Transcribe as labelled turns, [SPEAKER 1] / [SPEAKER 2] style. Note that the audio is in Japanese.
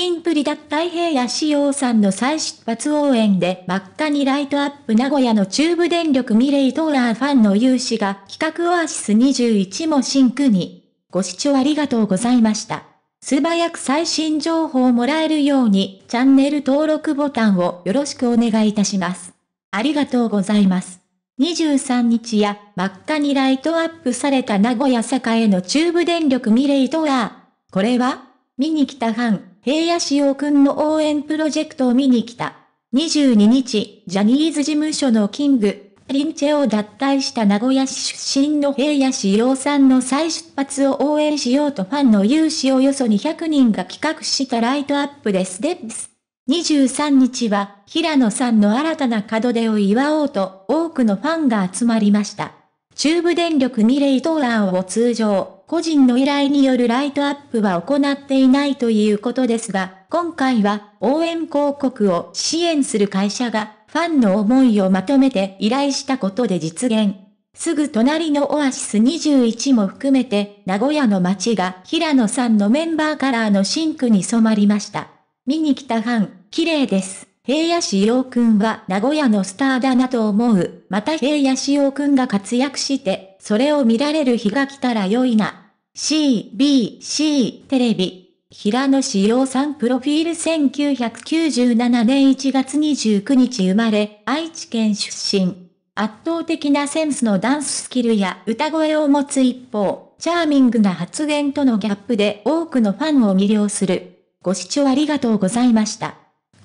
[SPEAKER 1] 金プリだ太平野仕様さんの再出発応援で真っ赤にライトアップ名古屋の中部電力ミレイトーラーファンの有志が企画オアシス21も真空に。ご視聴ありがとうございました。素早く最新情報をもらえるようにチャンネル登録ボタンをよろしくお願いいたします。ありがとうございます。23日や真っ赤にライトアップされた名古屋栄の中部電力ミレイトアー。これは見に来たファン、平野志陽君の応援プロジェクトを見に来た。22日、ジャニーズ事務所のキング、リンチェを脱退した名古屋市出身の平野志陽さんの再出発を応援しようとファンの有志およそ200人が企画したライトアップですデッス。23日は、平野さんの新たな門出を祝おうと、多くのファンが集まりました。中部電力ミレイトーラーを通常、個人の依頼によるライトアップは行っていないということですが、今回は応援広告を支援する会社がファンの思いをまとめて依頼したことで実現。すぐ隣のオアシス21も含めて、名古屋の街が平野さんのメンバーカラーのシンクに染まりました。見に来たファン、綺麗です。平野志陽君は名古屋のスターだなと思う。また平野志陽君が活躍して、それを見られる日が来たら良いな。CBC テレビ。平野志陽さんプロフィール1997年1月29日生まれ、愛知県出身。圧倒的なセンスのダンススキルや歌声を持つ一方、チャーミングな発言とのギャップで多くのファンを魅了する。ご視聴ありがとうございました。